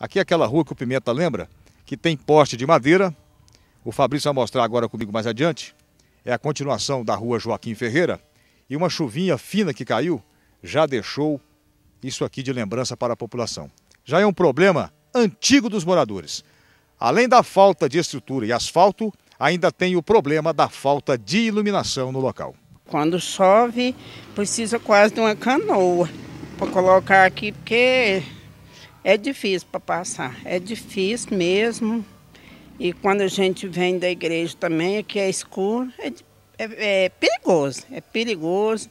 Aqui é aquela rua que o Pimenta lembra, que tem poste de madeira. O Fabrício vai mostrar agora comigo mais adiante. É a continuação da rua Joaquim Ferreira. E uma chuvinha fina que caiu já deixou isso aqui de lembrança para a população. Já é um problema antigo dos moradores. Além da falta de estrutura e asfalto, ainda tem o problema da falta de iluminação no local. Quando chove, precisa quase de uma canoa para colocar aqui, porque é difícil para passar, é difícil mesmo. E quando a gente vem da igreja também, aqui é escuro, é, é, é perigoso, é perigoso.